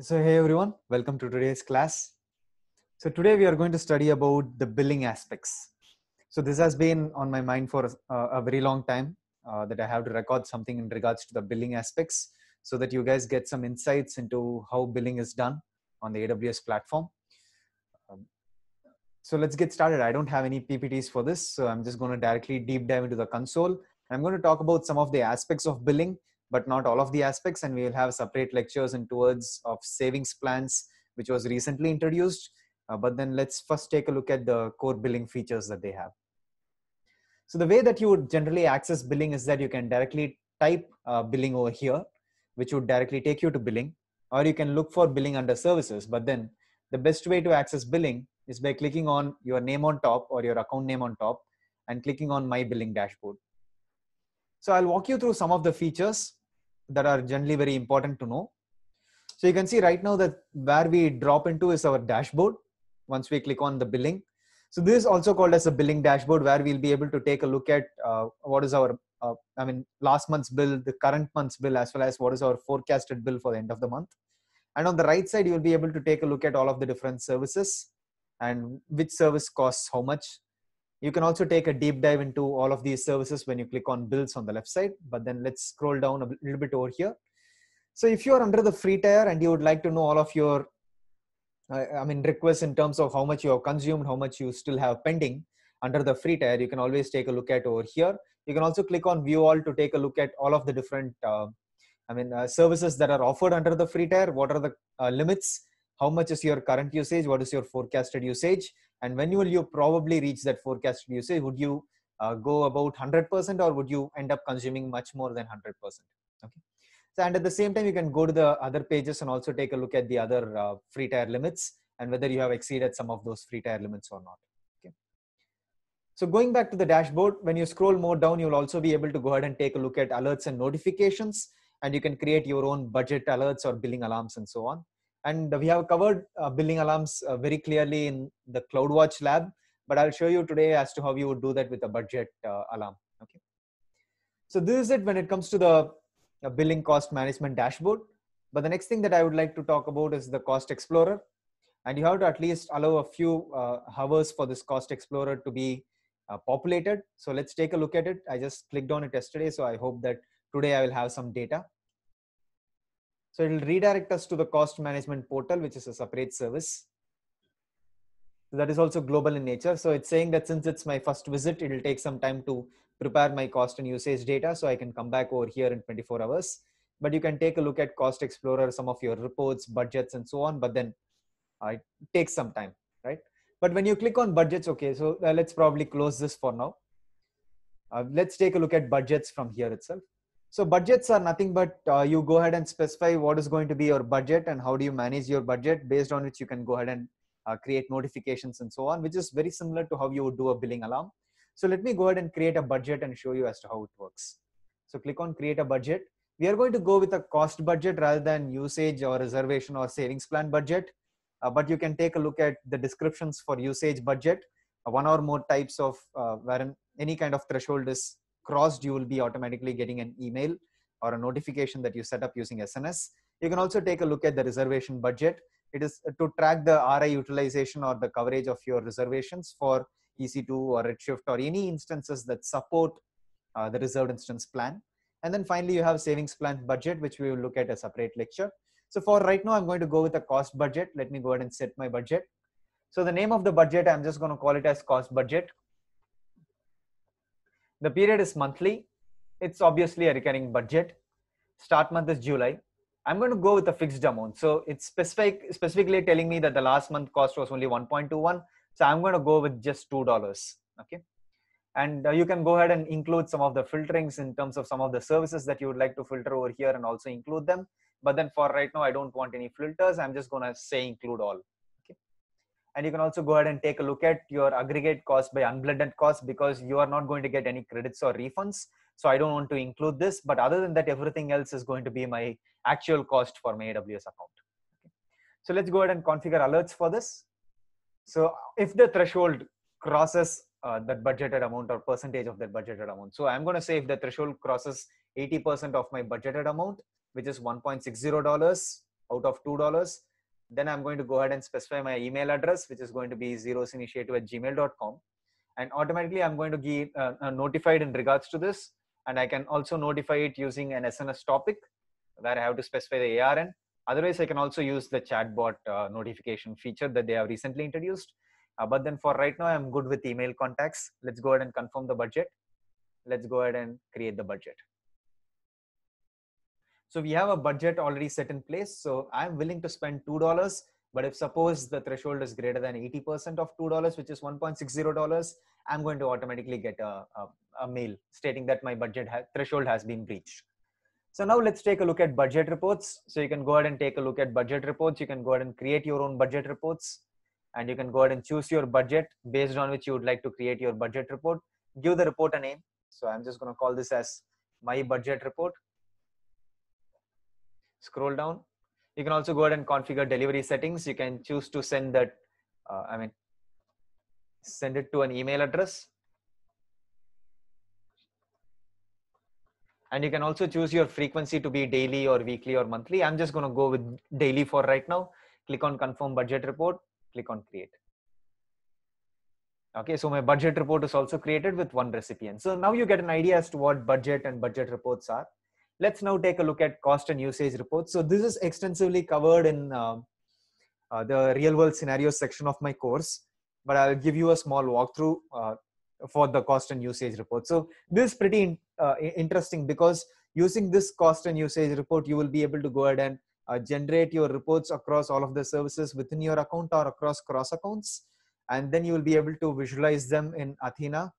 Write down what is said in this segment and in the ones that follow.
So hey everyone, welcome to today's class. So today we are going to study about the billing aspects. So this has been on my mind for a, a very long time uh, that I have to record something in regards to the billing aspects so that you guys get some insights into how billing is done on the AWS platform. Um, so let's get started. I don't have any PPTs for this, so I'm just going to directly deep dive into the console. I'm going to talk about some of the aspects of billing but not all of the aspects and we will have separate lectures and towards of savings plans which was recently introduced uh, but then let's first take a look at the core billing features that they have so the way that you would generally access billing is that you can directly type uh, billing over here which would directly take you to billing or you can look for billing under services but then the best way to access billing is by clicking on your name on top or your account name on top and clicking on my billing dashboard so i'll walk you through some of the features that are generally very important to know. So you can see right now that where we drop into is our dashboard. Once we click on the billing. So this is also called as a billing dashboard where we'll be able to take a look at uh, what is our, uh, I mean, last month's bill, the current month's bill, as well as what is our forecasted bill for the end of the month. And on the right side, you'll be able to take a look at all of the different services and which service costs how much you can also take a deep dive into all of these services when you click on builds on the left side, but then let's scroll down a little bit over here. So if you're under the free tier and you would like to know all of your, I mean, requests in terms of how much you have consumed, how much you still have pending under the free tier, you can always take a look at over here. You can also click on view all to take a look at all of the different, uh, I mean, uh, services that are offered under the free tier. What are the uh, limits? how much is your current usage what is your forecasted usage and when will you probably reach that forecasted usage would you uh, go about 100% or would you end up consuming much more than 100% okay so and at the same time you can go to the other pages and also take a look at the other uh, free tier limits and whether you have exceeded some of those free tier limits or not okay so going back to the dashboard when you scroll more down you'll also be able to go ahead and take a look at alerts and notifications and you can create your own budget alerts or billing alarms and so on and we have covered uh, billing alarms uh, very clearly in the CloudWatch lab, but I'll show you today as to how you would do that with a budget uh, alarm. Okay. So this is it when it comes to the uh, billing cost management dashboard. But the next thing that I would like to talk about is the cost explorer. And you have to at least allow a few uh, hours for this cost explorer to be uh, populated. So let's take a look at it. I just clicked on it yesterday. So I hope that today I will have some data. So it'll redirect us to the cost management portal, which is a separate service. So that is also global in nature. So it's saying that since it's my first visit, it'll take some time to prepare my cost and usage data so I can come back over here in 24 hours. But you can take a look at Cost Explorer, some of your reports, budgets, and so on. But then uh, it takes some time, right? But when you click on budgets, okay, so uh, let's probably close this for now. Uh, let's take a look at budgets from here itself. So budgets are nothing but uh, you go ahead and specify what is going to be your budget and how do you manage your budget based on which you can go ahead and uh, create notifications and so on, which is very similar to how you would do a billing alarm. So let me go ahead and create a budget and show you as to how it works. So click on create a budget. We are going to go with a cost budget rather than usage or reservation or savings plan budget. Uh, but you can take a look at the descriptions for usage budget, uh, one or more types of uh, where any kind of threshold is crossed, you will be automatically getting an email or a notification that you set up using SNS. You can also take a look at the reservation budget. It is to track the RI utilization or the coverage of your reservations for EC2 or Redshift or any instances that support uh, the reserved instance plan. And then finally, you have savings plan budget, which we will look at a separate lecture. So for right now, I'm going to go with a cost budget. Let me go ahead and set my budget. So the name of the budget, I'm just going to call it as cost budget. The period is monthly. It's obviously a recurring budget. Start month is July. I'm going to go with a fixed amount. So it's specific, specifically telling me that the last month cost was only 1.21. So I'm going to go with just $2. Okay. And uh, you can go ahead and include some of the filterings in terms of some of the services that you would like to filter over here and also include them. But then for right now, I don't want any filters. I'm just going to say include all and you can also go ahead and take a look at your aggregate cost by unblended cost because you are not going to get any credits or refunds so i don't want to include this but other than that everything else is going to be my actual cost for my aws account okay. so let's go ahead and configure alerts for this so if the threshold crosses uh, that budgeted amount or percentage of that budgeted amount so i'm going to say if the threshold crosses 80% of my budgeted amount which is 1.60 dollars out of 2 dollars then I'm going to go ahead and specify my email address, which is going to be zerosinitiative at gmail.com. And automatically I'm going to get uh, uh, notified in regards to this. And I can also notify it using an SNS topic where I have to specify the ARN. Otherwise, I can also use the chatbot uh, notification feature that they have recently introduced. Uh, but then for right now, I'm good with email contacts. Let's go ahead and confirm the budget. Let's go ahead and create the budget. So we have a budget already set in place. So I'm willing to spend $2. But if suppose the threshold is greater than 80% of $2, which is $1.60, I'm going to automatically get a, a, a mail stating that my budget ha- threshold has been breached. So now let's take a look at budget reports. So you can go ahead and take a look at budget reports. You can go ahead and create your own budget reports and you can go ahead and choose your budget based on which you would like to create your budget report. Give the report a name. So I'm just going to call this as my budget report scroll down you can also go ahead and configure delivery settings you can choose to send that uh, i mean send it to an email address and you can also choose your frequency to be daily or weekly or monthly i'm just going to go with daily for right now click on confirm budget report click on create okay so my budget report is also created with one recipient so now you get an idea as to what budget and budget reports are let's now take a look at cost and usage reports. So this is extensively covered in uh, uh, the real world scenarios section of my course, but I'll give you a small walkthrough uh, for the cost and usage report. So this is pretty in, uh, interesting because using this cost and usage report, you will be able to go ahead and uh, generate your reports across all of the services within your account or across cross accounts. And then you will be able to visualize them in Athena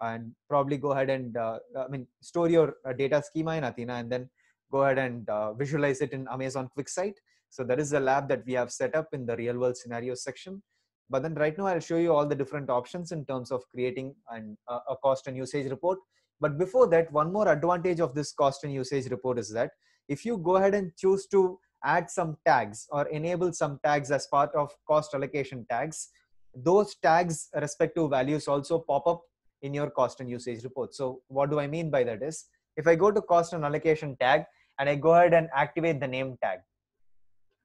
and probably go ahead and uh, I mean store your uh, data schema in Athena and then go ahead and uh, visualize it in Amazon QuickSight. So that is a lab that we have set up in the real world scenarios section. But then right now I'll show you all the different options in terms of creating an, uh, a cost and usage report. But before that, one more advantage of this cost and usage report is that if you go ahead and choose to add some tags or enable some tags as part of cost allocation tags, those tags respective values also pop up in your cost and usage report. So what do I mean by that is if I go to cost and allocation tag and I go ahead and activate the name tag.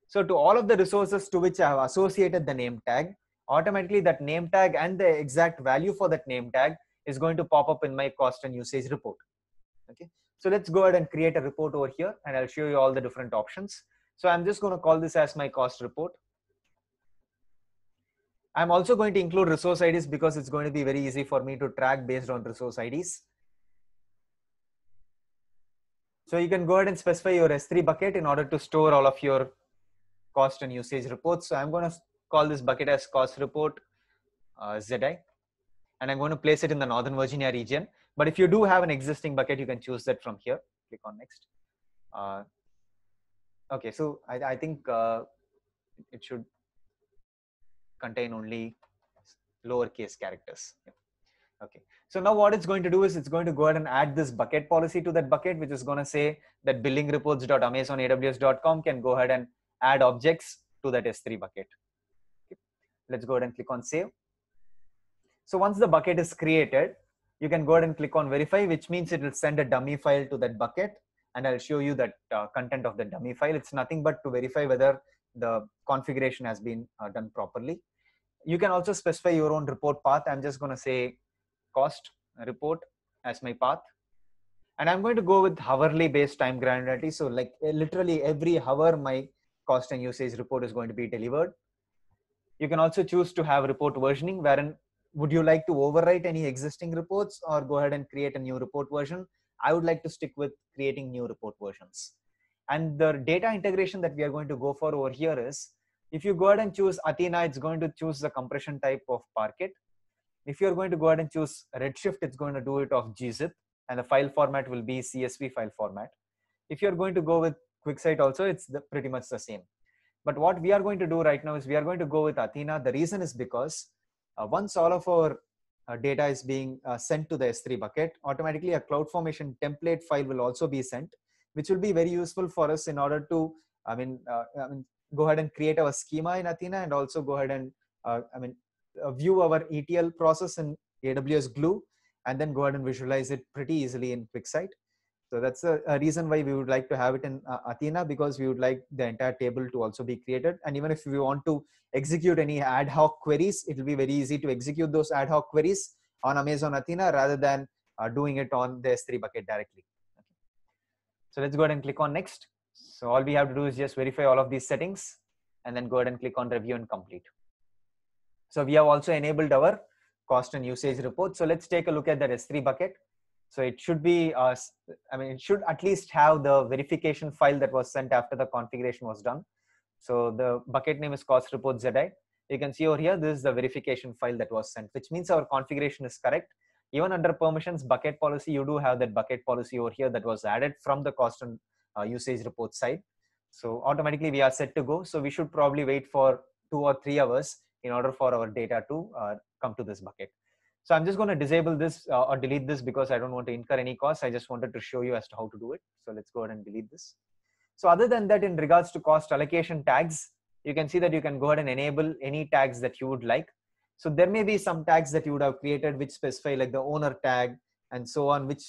So to all of the resources to which I have associated the name tag, automatically that name tag and the exact value for that name tag is going to pop up in my cost and usage report. Okay. So let's go ahead and create a report over here and I'll show you all the different options. So I'm just going to call this as my cost report. I'm also going to include resource IDs because it's going to be very easy for me to track based on resource IDs. So you can go ahead and specify your S3 bucket in order to store all of your cost and usage reports. So I'm going to call this bucket as cost report uh, ZI and I'm going to place it in the Northern Virginia region. But if you do have an existing bucket, you can choose that from here. Click on next. Uh, okay, so I, I think uh, it should contain only lowercase characters. Okay. So now what it's going to do is it's going to go ahead and add this bucket policy to that bucket, which is going to say that billing reports.amazonaws.com can go ahead and add objects to that S3 bucket. Okay. Let's go ahead and click on save. So once the bucket is created, you can go ahead and click on verify, which means it will send a dummy file to that bucket. And I'll show you that uh, content of the dummy file. It's nothing but to verify whether the configuration has been uh, done properly. You can also specify your own report path. I'm just going to say cost report as my path. And I'm going to go with hourly based time granularity. So like eh, literally every hour, my cost and usage report is going to be delivered. You can also choose to have report versioning wherein would you like to overwrite any existing reports or go ahead and create a new report version? I would like to stick with creating new report versions. And the data integration that we are going to go for over here is, if you go ahead and choose Athena, it's going to choose the compression type of Parquet. If you're going to go ahead and choose Redshift, it's going to do it of gzip and the file format will be CSV file format. If you're going to go with QuickSight also, it's the, pretty much the same. But what we are going to do right now is we are going to go with Athena. The reason is because uh, once all of our uh, data is being uh, sent to the S3 bucket, automatically a CloudFormation template file will also be sent which will be very useful for us in order to i mean uh, i mean go ahead and create our schema in athena and also go ahead and uh, i mean uh, view our etl process in aws glue and then go ahead and visualize it pretty easily in quicksight so that's a, a reason why we would like to have it in uh, athena because we would like the entire table to also be created and even if we want to execute any ad hoc queries it will be very easy to execute those ad hoc queries on amazon athena rather than uh, doing it on the s3 bucket directly so let's go ahead and click on next. So all we have to do is just verify all of these settings and then go ahead and click on review and complete. So we have also enabled our cost and usage report. So let's take a look at the S3 bucket. So it should be, uh, I mean, it should at least have the verification file that was sent after the configuration was done. So the bucket name is cost report ZI. You can see over here, this is the verification file that was sent, which means our configuration is correct even under permissions bucket policy you do have that bucket policy over here that was added from the cost and uh, usage report side so automatically we are set to go so we should probably wait for two or three hours in order for our data to uh, come to this bucket so i'm just going to disable this uh, or delete this because i don't want to incur any cost i just wanted to show you as to how to do it so let's go ahead and delete this so other than that in regards to cost allocation tags you can see that you can go ahead and enable any tags that you would like so there may be some tags that you would have created which specify like the owner tag and so on which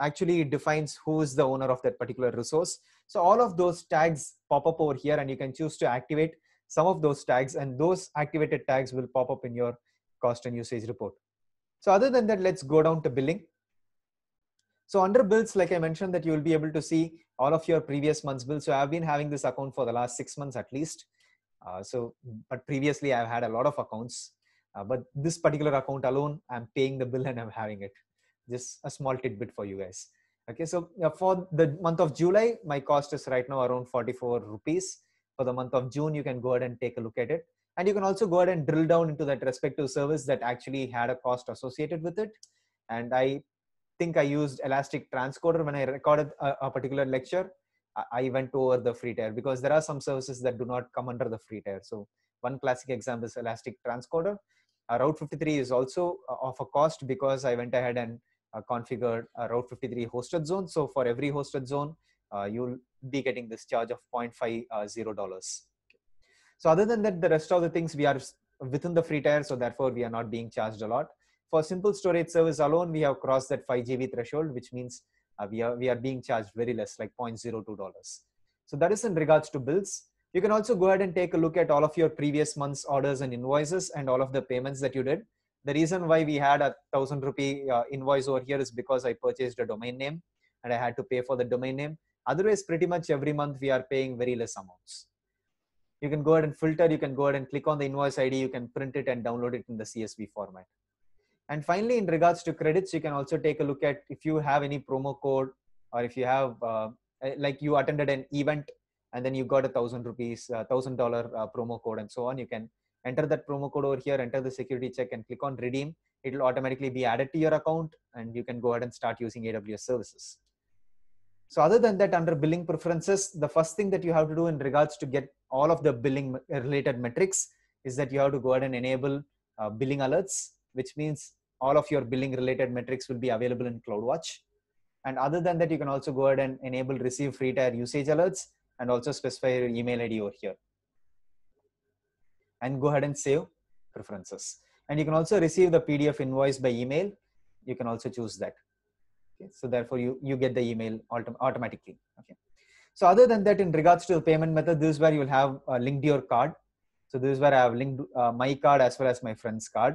actually defines who is the owner of that particular resource so all of those tags pop up over here and you can choose to activate some of those tags and those activated tags will pop up in your cost and usage report so other than that let's go down to billing so under bills like i mentioned that you will be able to see all of your previous months bills so i've been having this account for the last six months at least uh, so but previously i've had a lot of accounts uh, but this particular account alone, I'm paying the bill and I'm having it. Just a small tidbit for you guys. Okay, so uh, for the month of July, my cost is right now around 44 rupees. For the month of June, you can go ahead and take a look at it. And you can also go ahead and drill down into that respective service that actually had a cost associated with it. And I think I used Elastic Transcoder when I recorded a, a particular lecture. I went over the free tier because there are some services that do not come under the free tier. So one classic example is Elastic Transcoder uh, Route 53 is also uh, of a cost because I went ahead and uh, configured a Route 53 hosted zone. So for every hosted zone, uh, you'll be getting this charge of 0.50 dollars. So other than that, the rest of the things we are within the free tier, so therefore we are not being charged a lot. For simple storage service alone, we have crossed that 5 GB threshold, which means uh, we, are, we are being charged very less, like $0.02. So that is in regards to bills. You can also go ahead and take a look at all of your previous month's orders and invoices and all of the payments that you did. The reason why we had a thousand rupee uh, invoice over here is because I purchased a domain name and I had to pay for the domain name. Otherwise, pretty much every month we are paying very less amounts. You can go ahead and filter, you can go ahead and click on the invoice ID, you can print it and download it in the CSV format. And finally, in regards to credits, you can also take a look at if you have any promo code or if you have uh, like you attended an event and then you got a thousand rupees uh, thousand dollar uh, promo code and so on you can enter that promo code over here enter the security check and click on redeem it'll automatically be added to your account and you can go ahead and start using aws services so other than that under billing preferences the first thing that you have to do in regards to get all of the billing related metrics is that you have to go ahead and enable uh, billing alerts which means all of your billing related metrics will be available in cloudwatch and other than that you can also go ahead and enable receive free tier usage alerts and also specify your email id over here and go ahead and save preferences and you can also receive the pdf invoice by email you can also choose that okay so therefore you you get the email autom automatically okay so other than that in regards to the payment method this is where you will have uh, linked your card so this is where i have linked uh, my card as well as my friend's card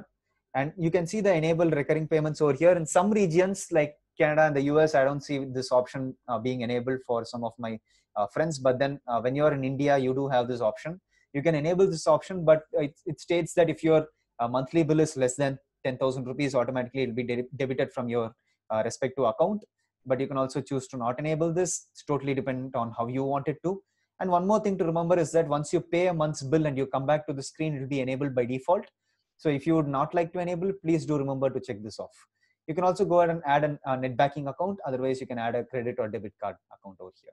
and you can see the enable recurring payments over here in some regions like Canada and the US, I don't see this option uh, being enabled for some of my uh, friends. But then uh, when you're in India, you do have this option. You can enable this option, but it, it states that if your uh, monthly bill is less than 10,000 rupees, automatically it'll be de- debited from your uh, respective account. But you can also choose to not enable this. It's totally dependent on how you want it to. And one more thing to remember is that once you pay a month's bill and you come back to the screen, it'll be enabled by default. So if you would not like to enable, please do remember to check this off. You can also go ahead and add an, a uh, net banking account. Otherwise, you can add a credit or debit card account over here.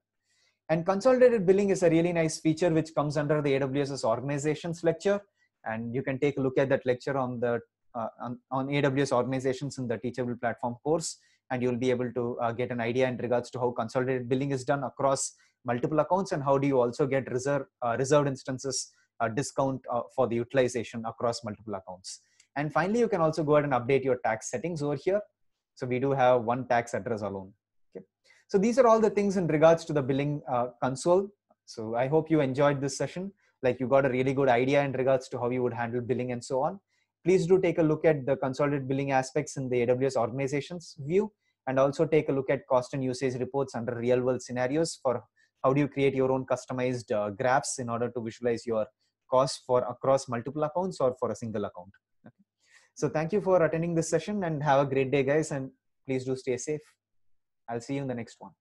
And consolidated billing is a really nice feature which comes under the AWS's organizations lecture. And you can take a look at that lecture on the uh, on, on, AWS organizations in the Teachable Platform course. And you'll be able to uh, get an idea in regards to how consolidated billing is done across multiple accounts and how do you also get reserve, uh, reserved instances uh, discount uh, for the utilization across multiple accounts. And finally, you can also go ahead and update your tax settings over here. So we do have one tax address alone. Okay. So these are all the things in regards to the billing uh, console. So I hope you enjoyed this session. Like you got a really good idea in regards to how you would handle billing and so on. Please do take a look at the consolidated billing aspects in the AWS organizations view and also take a look at cost and usage reports under real world scenarios for how do you create your own customized uh, graphs in order to visualize your costs for across multiple accounts or for a single account. So thank you for attending this session and have a great day, guys. And please do stay safe. I'll see you in the next one.